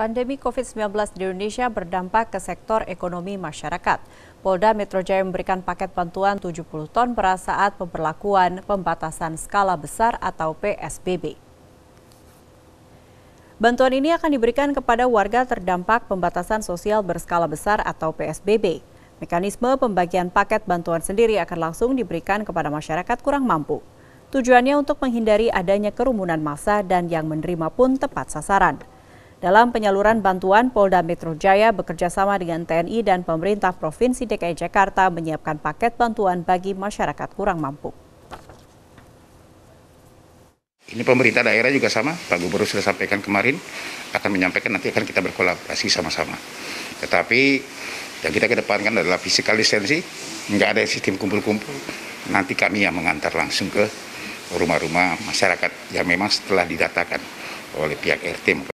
Pandemi COVID-19 di Indonesia berdampak ke sektor ekonomi masyarakat. Polda Metro Jaya memberikan paket bantuan 70 ton per saat pemberlakuan pembatasan skala besar atau PSBB. Bantuan ini akan diberikan kepada warga terdampak pembatasan sosial berskala besar atau PSBB. Mekanisme pembagian paket bantuan sendiri akan langsung diberikan kepada masyarakat kurang mampu. Tujuannya untuk menghindari adanya kerumunan massa dan yang menerima pun tepat sasaran. Dalam penyaluran bantuan, Polda Metro Jaya bekerjasama dengan TNI dan pemerintah Provinsi DKI Jakarta menyiapkan paket bantuan bagi masyarakat kurang mampu. Ini pemerintah daerah juga sama, Pak Gubernur sudah sampaikan kemarin, akan menyampaikan nanti akan kita berkolaborasi sama-sama. Tetapi yang kita kedepankan adalah physical distancing, nggak ada sistem kumpul-kumpul, nanti kami yang mengantar langsung ke rumah-rumah masyarakat yang memang setelah didatakan oleh pihak RT.